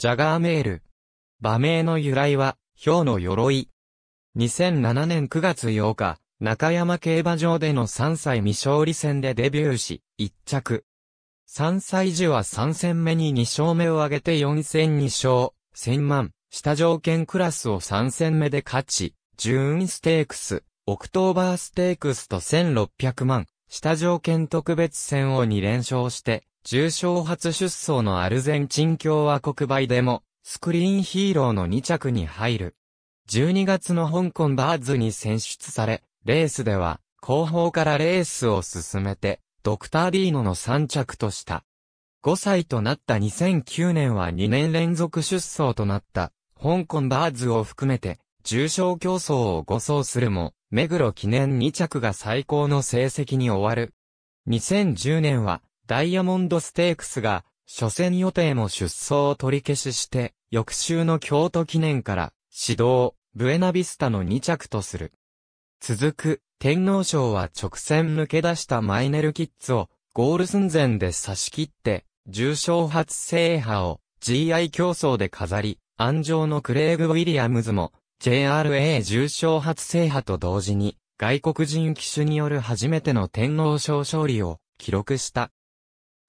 ジャガーメール。馬名の由来は、氷の鎧。2007年9月8日、中山競馬場での3歳未勝利戦でデビューし、1着。3歳時は3戦目に2勝目を挙げて4戦2勝、1000万、下条件クラスを3戦目で勝ち、ジューンステークス、オクトーバーステークスと1600万、下条件特別戦を2連勝して、重賞初出走のアルゼンチン共和国杯でも、スクリーンヒーローの2着に入る。12月の香港バーズに選出され、レースでは、後方からレースを進めて、ドクターディーノの3着とした。5歳となった2009年は2年連続出走となった、香港バーズを含めて、重賞競争を5走するも、目黒記念2着が最高の成績に終わる。2010年は、ダイヤモンドステークスが、初戦予定も出走を取り消しして、翌週の京都記念から、指導、ブエナビスタの2着とする。続く、天皇賞は直線抜け出したマイネルキッズを、ゴール寸前で差し切って、重賞初制覇を GI 競争で飾り、安城のクレイグ・ウィリアムズも JRA 重賞初制覇と同時に外国人騎手による初めての天皇賞勝利を記録した。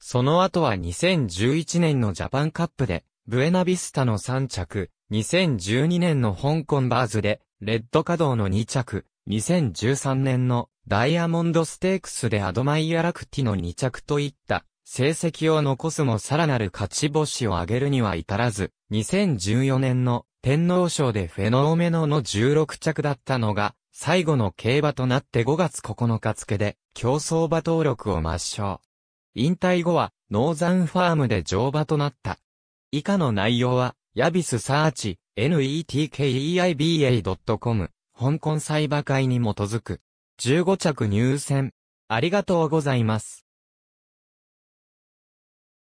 その後は2011年のジャパンカップで、ブエナビスタの3着、2012年の香港バーズで、レッドカドーの2着、2013年のダイヤモンドステークスでアドマイヤラクティの2着といった成績を残すもさらなる勝ち星を挙げるには至らず、2014年の天皇賞でフェノーメノの16着だったのが、最後の競馬となって5月9日付で競走馬登録を抹消。引退後は、ノーザンファームで乗馬となった。以下の内容は、ヤビスサーチ、netkeiba.com、香港裁判会に基づく。15着入選。ありがとうございます。